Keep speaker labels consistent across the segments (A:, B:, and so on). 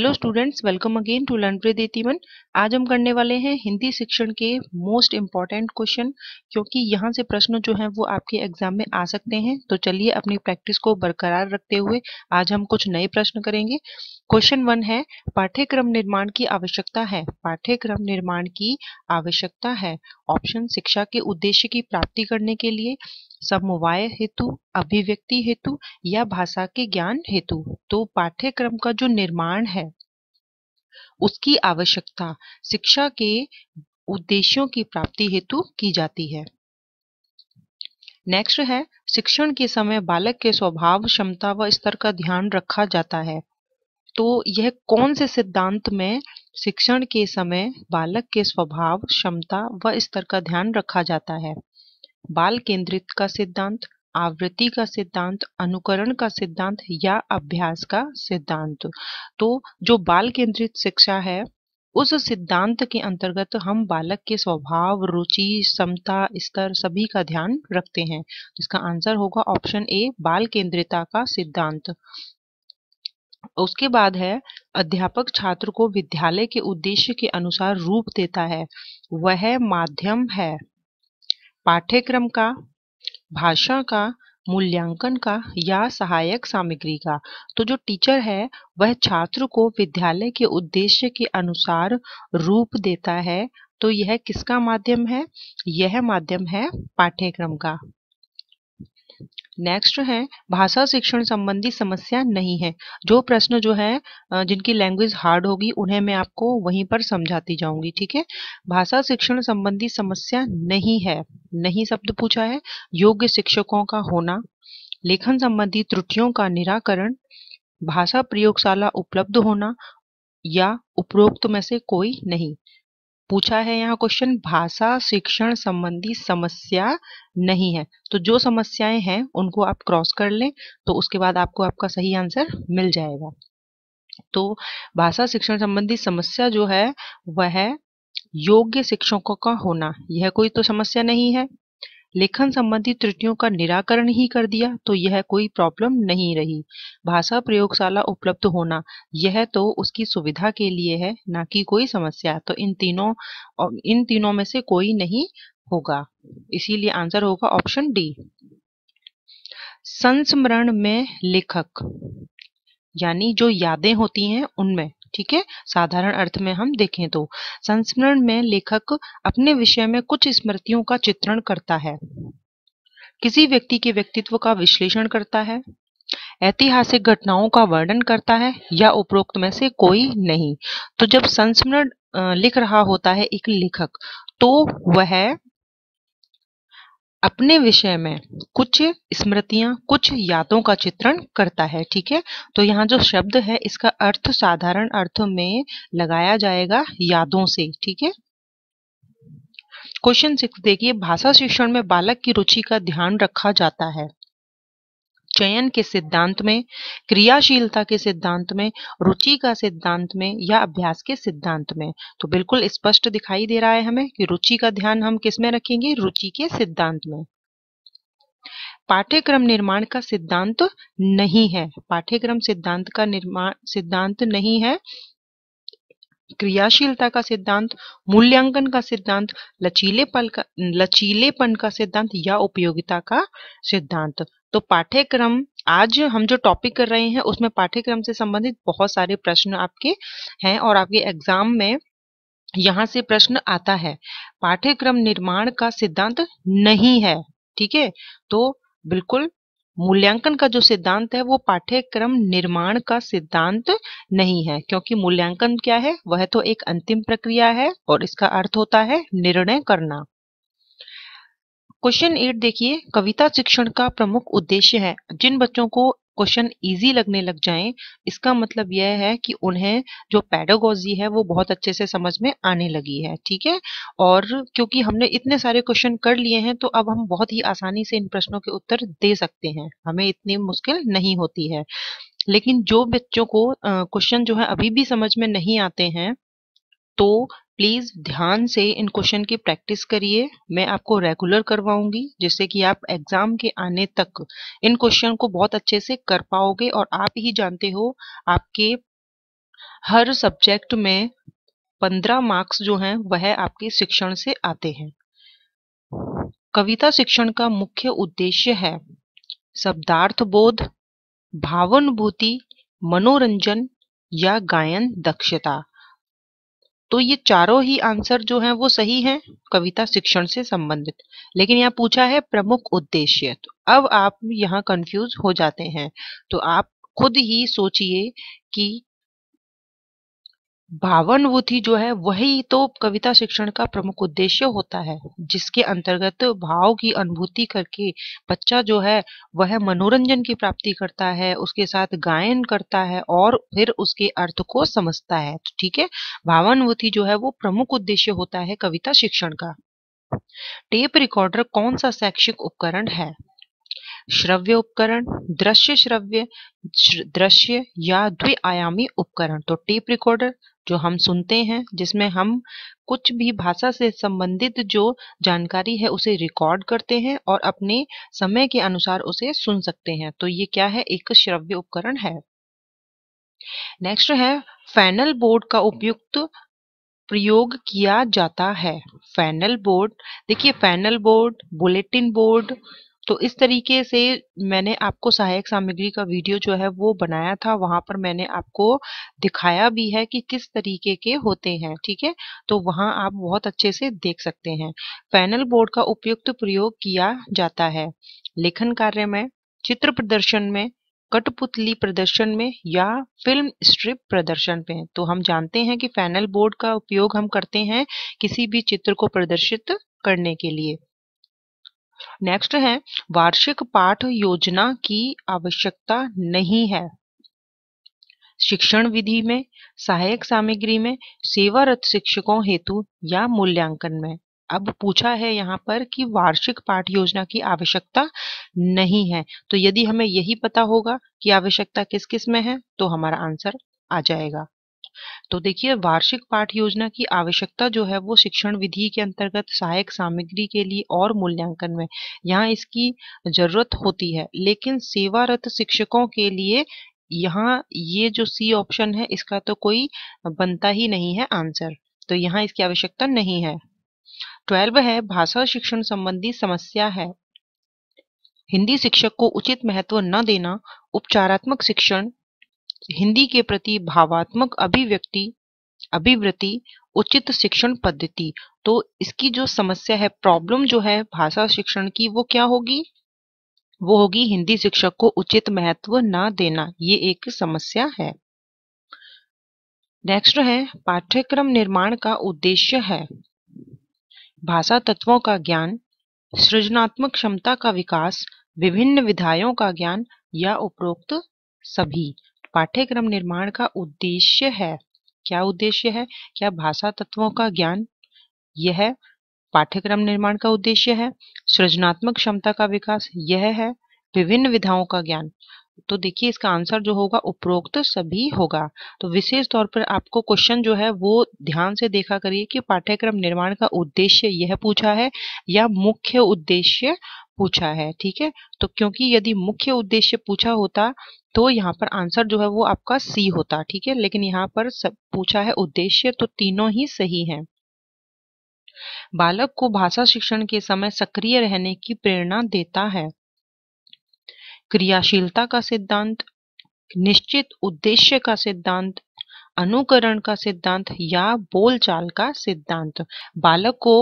A: hello students welcome again to learn with एतीमन आज हम करने वाले हैं हिंदी शिक्षण के मोस्ट इम्पॉर्टेंट क्वेश्चन क्योंकि यहाँ से प्रश्न जो हैं वो आपके एग्जाम में आ सकते हैं तो चलिए अपनी प्रैक्टिस को बरकरार रखते हुए आज हम कुछ नए प्रश्न करेंगे क्वेश्चन वन है पाठ्यक्रम निर्माण की आवश्यकता है पाठ्यक्रम निर्माण की आवश्यकता है ऑप्शन शिक्षा के उद्देश्य की प्राप्ति करने के लिए समवाय हेतु अभिव्यक्ति हेतु या भाषा के ज्ञान हेतु तो पाठ्यक्रम का जो निर्माण है उसकी आवश्यकता शिक्षा के उद्देश्यों की प्राप्ति हेतु की जाती है नेक्स्ट है शिक्षण के समय बालक के स्वभाव क्षमता व स्तर का ध्यान रखा जाता है तो यह कौन से सिद्धांत में शिक्षण के समय बालक के स्वभाव क्षमता व स्तर का ध्यान रखा जाता है बाल केंद्रित का सिद्धांत आवृत्ति का सिद्धांत अनुकरण का सिद्धांत या अभ्यास का सिद्धांत तो जो बाल केंद्रित शिक्षा है उस सिद्धांत के अंतर्गत हम बालक के स्वभाव रुचि समता स्तर सभी का ध्यान रखते हैं इसका आंसर होगा ऑप्शन ए बाल केंद्रिता का सिद्धांत उसके बाद है अध्यापक छात्र को विद्यालय के उद्देश्य के अनुसार रूप देता है वह माध्यम है पाठ्यक्रम का भाषा का मूल्यांकन का या सहायक सामग्री का तो जो टीचर है वह छात्र को विद्यालय के उद्देश्य के अनुसार रूप देता है तो यह किसका माध्यम है यह माध्यम है पाठ्यक्रम का नेक्स्ट है भाषा शिक्षण संबंधी समस्या नहीं है जो प्रश्न जो है जिनकी लैंग्वेज हार्ड होगी उन्हें मैं आपको वहीं पर समझाती जाऊंगी ठीक है भाषा शिक्षण संबंधी समस्या नहीं है नहीं शब्द पूछा है योग्य शिक्षकों का होना लेखन संबंधी त्रुटियों का निराकरण भाषा प्रयोगशाला उपलब्ध होना या उपरोक्त में से कोई नहीं पूछा है यहाँ क्वेश्चन भाषा शिक्षण संबंधी समस्या नहीं है तो जो समस्याएं हैं उनको आप क्रॉस कर लें तो उसके बाद आपको आपका सही आंसर मिल जाएगा तो भाषा शिक्षण संबंधी समस्या जो है वह योग्य शिक्षकों का होना यह कोई तो समस्या नहीं है लेखन संबंधी त्रुटियों का निराकरण ही कर दिया तो यह कोई प्रॉब्लम नहीं रही भाषा प्रयोगशाला उपलब्ध होना यह तो उसकी सुविधा के लिए है ना कि कोई समस्या तो इन तीनों इन तीनों में से कोई नहीं होगा इसीलिए आंसर होगा ऑप्शन डी संस्मरण में लेखक यानी जो यादें होती हैं उनमें ठीक है साधारण अर्थ में हम देखें तो संस्मरण में लेखक अपने विषय में कुछ स्मृतियों का चित्रण करता है किसी व्यक्ति के व्यक्तित्व का विश्लेषण करता है ऐतिहासिक घटनाओं का वर्णन करता है या उपरोक्त में से कोई नहीं तो जब संस्मरण लिख रहा होता है एक लेखक तो वह अपने विषय में कुछ स्मृतियां कुछ यादों का चित्रण करता है ठीक है तो यहाँ जो शब्द है इसका अर्थ साधारण अर्थ में लगाया जाएगा यादों से ठीक है क्वेश्चन सिक्स देखिए भाषा शिक्षण में बालक की रुचि का ध्यान रखा जाता है चयन के सिद्धांत में क्रियाशीलता के सिद्धांत में रुचि का सिद्धांत में या अभ्यास के सिद्धांत में तो बिल्कुल स्पष्ट दिखाई दे रहा है हमें कि रुचि का ध्यान हम किस में रखेंगे रुचि के सिद्धांत में पाठ्यक्रम निर्माण का सिद्धांत नहीं है पाठ्यक्रम सिद्धांत का निर्माण सिद्धांत नहीं है क्रियाशीलता का सिद्धांत मूल्यांकन का सिद्धांत लचीलेपन का लचीलेपन का सिद्धांत या उपयोगिता का सिद्धांत तो पाठ्यक्रम आज हम जो टॉपिक कर रहे हैं उसमें पाठ्यक्रम से संबंधित बहुत सारे प्रश्न आपके हैं और आपके एग्जाम में यहाँ से प्रश्न आता है पाठ्यक्रम निर्माण का सिद्धांत नहीं है ठीक है तो बिल्कुल मूल्यांकन का जो सिद्धांत है वो पाठ्यक्रम निर्माण का सिद्धांत नहीं है क्योंकि मूल्यांकन क्या है वह तो एक अंतिम प्रक्रिया है और इसका अर्थ होता है निर्णय करना क्वेश्चन एट देखिए कविता शिक्षण का प्रमुख उद्देश्य है जिन बच्चों को क्वेश्चन इजी लगने लग जाएं इसका मतलब यह है कि उन्हें जो पैडोगोजी है वो बहुत अच्छे से समझ में आने लगी है ठीक है और क्योंकि हमने इतने सारे क्वेश्चन कर लिए हैं तो अब हम बहुत ही आसानी से इन प्रश्नों के उत्तर दे सकते हैं हमें इतनी मुश्किल नहीं होती है लेकिन जो बच्चों को क्वेश्चन जो है अभी भी समझ में नहीं आते हैं तो प्लीज़ ध्यान से इन क्वेश्चन की प्रैक्टिस करिए मैं आपको रेगुलर करवाऊंगी जिससे कि आप एग्ज़ाम के आने तक इन क्वेश्चन को बहुत अच्छे से कर पाओगे और आप ही जानते हो आपके हर सब्जेक्ट में पंद्रह मार्क्स जो हैं वह आपके शिक्षण से आते हैं कविता शिक्षण का मुख्य उद्देश्य है शब्दार्थ बोध भावानुभूति मनोरंजन या गायन दक्षता तो ये चारों ही आंसर जो हैं वो सही हैं कविता शिक्षण से संबंधित लेकिन यहाँ पूछा है प्रमुख उद्देश्य तो अब आप यहाँ कंफ्यूज हो जाते हैं तो आप खुद ही सोचिए कि भावानुभूति जो है वही तो कविता शिक्षण का प्रमुख उद्देश्य होता है जिसके अंतर्गत भाव की अनुभूति करके बच्चा जो है वह मनोरंजन की प्राप्ति करता है उसके साथ गायन करता है और फिर उसके अर्थ को समझता है तो ठीक है भावानुभूति जो है वो प्रमुख उद्देश्य होता है कविता शिक्षण का टेप रिकॉर्डर कौन सा शैक्षिक उपकरण है श्रव्य उपकरण दृश्य श्रव्य दृश्य या द्विआयामी उपकरण तो टेप रिकॉर्डर जो हम सुनते हैं जिसमें हम कुछ भी भाषा से संबंधित जो जानकारी है उसे रिकॉर्ड करते हैं और अपने समय के अनुसार उसे सुन सकते हैं तो ये क्या है एक श्रव्य उपकरण है नेक्स्ट है फैनल बोर्ड का उपयुक्त प्रयोग किया जाता है फैनल बोर्ड देखिए फैनल बोर्ड बुलेटिन बोर्ड तो इस तरीके से मैंने आपको सहायक सामग्री का वीडियो जो है वो बनाया था वहां पर मैंने आपको दिखाया भी है कि किस तरीके के होते हैं ठीक है तो वहां आप बहुत अच्छे से देख सकते हैं पैनल बोर्ड का उपयुक्त प्रयोग किया जाता है लेखन कार्य में चित्र प्रदर्शन में कटपुतली प्रदर्शन में या फिल्म स्ट्रिप प्रदर्शन में तो हम जानते हैं कि पैनल बोर्ड का उपयोग हम करते हैं किसी भी चित्र को प्रदर्शित करने के लिए नेक्स्ट है वार्षिक पाठ योजना की आवश्यकता नहीं है शिक्षण विधि में सहायक सामग्री में सेवारत शिक्षकों हेतु या मूल्यांकन में अब पूछा है यहाँ पर कि वार्षिक पाठ योजना की आवश्यकता नहीं है तो यदि हमें यही पता होगा कि आवश्यकता किस किस में है तो हमारा आंसर आ जाएगा तो देखिए वार्षिक पाठ योजना की आवश्यकता जो है वो शिक्षण विधि के अंतर्गत सहायक सामग्री के लिए और मूल्यांकन में यहाँ इसकी जरूरत होती है लेकिन सेवारत शिक्षकों के लिए यहाँ ये जो सी ऑप्शन है इसका तो कोई बनता ही नहीं है आंसर तो यहाँ इसकी आवश्यकता नहीं है ट्वेल्व है भाषा शिक्षण संबंधी समस्या है हिंदी शिक्षक को उचित महत्व न देना उपचारात्मक शिक्षण हिंदी के प्रति भावात्मक अभिव्यक्ति अभिवृत्ति उचित शिक्षण पद्धति तो इसकी जो समस्या है प्रॉब्लम जो है भाषा शिक्षण की वो क्या होगी वो होगी हिंदी शिक्षक को उचित महत्व ना देना ये एक समस्या है नेक्स्ट है पाठ्यक्रम निर्माण का उद्देश्य है भाषा तत्वों का ज्ञान सृजनात्मक क्षमता का विकास विभिन्न विधायों का ज्ञान या उपरोक्त सभी पाठ्यक्रम निर्माण का उद्देश्य है क्या उद्देश्य है क्या भाषा तत्वों का ज्ञान यह पाठ्यक्रम निर्माण का उद्देश्य है सृजनात्मक क्षमता का विकास यह है विभिन्न विधाओं का ज्ञान तो देखिए इसका आंसर जो होगा उपरोक्त सभी होगा तो विशेष तौर पर आपको क्वेश्चन जो है वो ध्यान से देखा करिए कि पाठ्यक्रम निर्माण का उद्देश्य यह पूछा है या मुख्य उद्देश्य पूछा है ठीक है तो क्योंकि यदि मुख्य उद्देश्य पूछा होता तो यहाँ पर आंसर जो है वो आपका सी होता ठीक है लेकिन यहाँ पर सब पूछा है उद्देश्य तो तीनों ही सही है बालक को भाषा शिक्षण के समय सक्रिय रहने की प्रेरणा देता है क्रियाशीलता का सिद्धांत निश्चित उद्देश्य का सिद्धांत अनुकरण का सिद्धांत या बोलचाल का सिद्धांत बालक को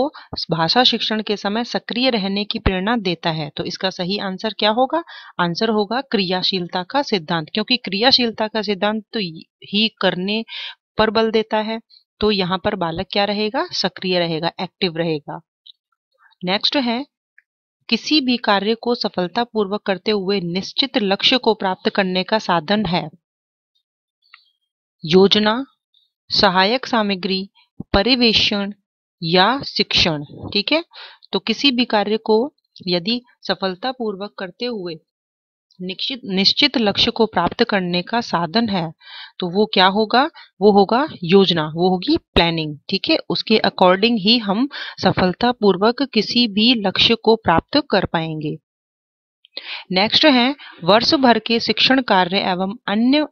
A: भाषा शिक्षण के समय सक्रिय रहने की प्रेरणा देता है तो इसका सही आंसर क्या होगा आंसर होगा क्रियाशीलता का सिद्धांत क्योंकि क्रियाशीलता का सिद्धांत तो ही करने पर बल देता है तो यहाँ पर बालक क्या रहेगा सक्रिय रहेगा एक्टिव रहेगा नेक्स्ट है किसी भी कार्य को सफलतापूर्वक करते हुए निश्चित लक्ष्य को प्राप्त करने का साधन है योजना सहायक सामग्री परिवेषण या शिक्षण ठीक है तो किसी भी कार्य को यदि सफलतापूर्वक करते हुए निश्चित निश्चित लक्ष्य को प्राप्त करने का साधन है तो वो क्या होगा वो होगा योजना वो होगी प्लानिंग ठीक है उसके अकॉर्डिंग ही हम सफलता पूर्वक किसी भी लक्ष्य को प्राप्त कर पाएंगे नेक्स्ट है वर्ष भर के शिक्षण कार्य एवं अन्य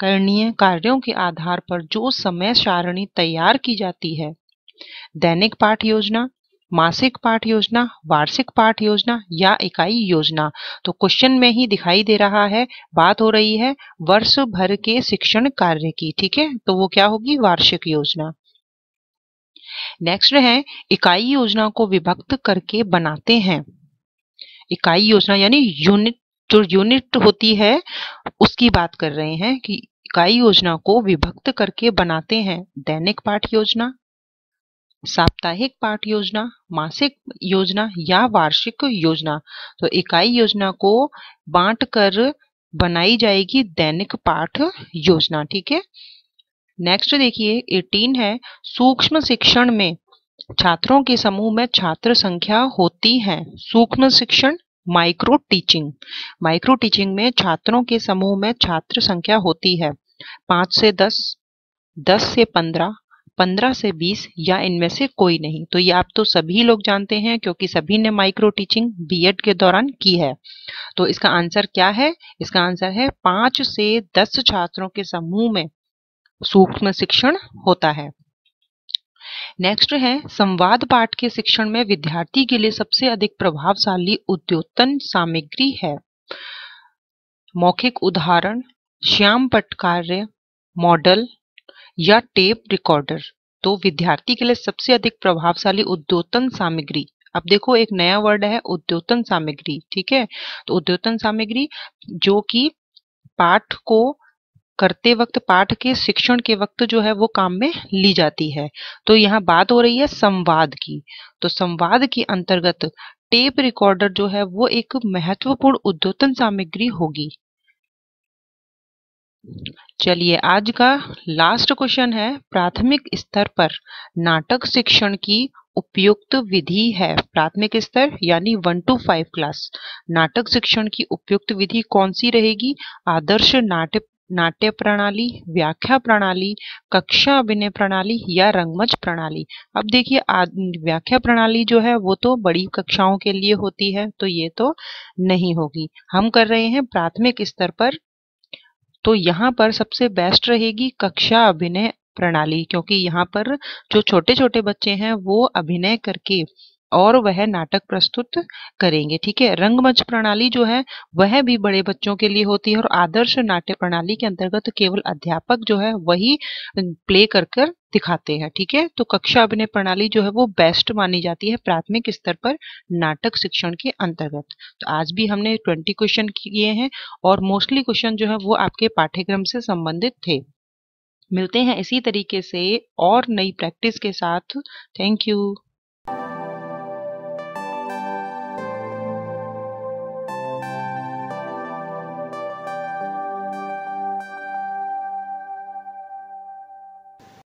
A: करणीय कार्यों के आधार पर जो समय सारणी तैयार की जाती है दैनिक पाठ योजना मासिक पाठ योजना वार्षिक पाठ योजना या इकाई योजना तो क्वेश्चन में ही दिखाई दे रहा है बात हो रही है वर्ष भर के शिक्षण कार्य की ठीक है तो वो क्या होगी वार्षिक योजना नेक्स्ट है इकाई योजना को विभक्त करके बनाते हैं इकाई योजना यानी यूनिट जो यूनिट होती है उसकी बात कर रहे हैं कि इकाई योजना को विभक्त करके बनाते हैं दैनिक पाठ योजना साप्ताहिक पाठ योजना मासिक योजना या वार्षिक योजना तो इकाई योजना को बांट कर बनाई जाएगी दैनिक पाठ योजना ठीक है नेक्स्ट देखिए 18 है सूक्ष्म शिक्षण में छात्रों के समूह में छात्र संख्या होती है सूक्ष्म शिक्षण माइक्रो टीचिंग माइक्रो टीचिंग में छात्रों के समूह में छात्र संख्या होती है पांच से दस दस से पंद्रह पंद्रह से बीस या इनमें से कोई नहीं तो ये आप तो सभी लोग जानते हैं क्योंकि सभी ने माइक्रो टीचिंग बी के दौरान की है तो इसका आंसर क्या है इसका आंसर है पांच से दस छात्रों के समूह में सूक्ष्म शिक्षण होता है नेक्स्ट है संवाद पाठ के शिक्षण में विद्यार्थी के लिए सबसे अधिक प्रभावशाली उद्योतन सामग्री है मौखिक उदाहरण श्याम पटकार्य मॉडल या टेप रिकॉर्डर तो विद्यार्थी के लिए सबसे अधिक प्रभावशाली उद्योतन सामग्री अब देखो एक नया वर्ड है उद्योतन सामग्री ठीक है तो उद्योतन सामग्री जो कि पाठ को करते वक्त पाठ के शिक्षण के वक्त जो है वो काम में ली जाती है तो यहाँ बात हो रही है संवाद की तो संवाद के अंतर्गत टेप रिकॉर्डर जो है वो एक महत्वपूर्ण उद्योतन सामग्री होगी चलिए आज का लास्ट क्वेश्चन है प्राथमिक स्तर पर नाटक शिक्षण की उपयुक्त विधि है प्राथमिक स्तर यानी वन टू फाइव क्लास नाटक शिक्षण की उपयुक्त विधि कौन सी रहेगी आदर्श नाट्य नाट्य प्रणाली व्याख्या प्रणाली कक्षा अभिनय प्रणाली या रंगमंच प्रणाली अब देखिए व्याख्या प्रणाली जो है वो तो बड़ी कक्षाओं के लिए होती है तो ये तो नहीं होगी हम कर रहे हैं प्राथमिक स्तर पर तो यहाँ पर सबसे बेस्ट रहेगी कक्षा अभिनय प्रणाली क्योंकि यहाँ पर जो छोटे छोटे बच्चे हैं वो अभिनय करके और वह नाटक प्रस्तुत करेंगे ठीक है रंगमंच प्रणाली जो है वह भी बड़े बच्चों के लिए होती है और आदर्श नाट्य प्रणाली के अंतर्गत तो केवल अध्यापक जो है वही प्ले कर कर दिखाते हैं ठीक है तो कक्षा अभिनय प्रणाली जो है वो बेस्ट मानी जाती है प्राथमिक स्तर पर नाटक शिक्षण के अंतर्गत तो आज भी हमने ट्वेंटी क्वेश्चन किए हैं और मोस्टली क्वेश्चन जो है वो आपके पाठ्यक्रम से संबंधित थे मिलते हैं इसी तरीके से और नई प्रैक्टिस के साथ थैंक यू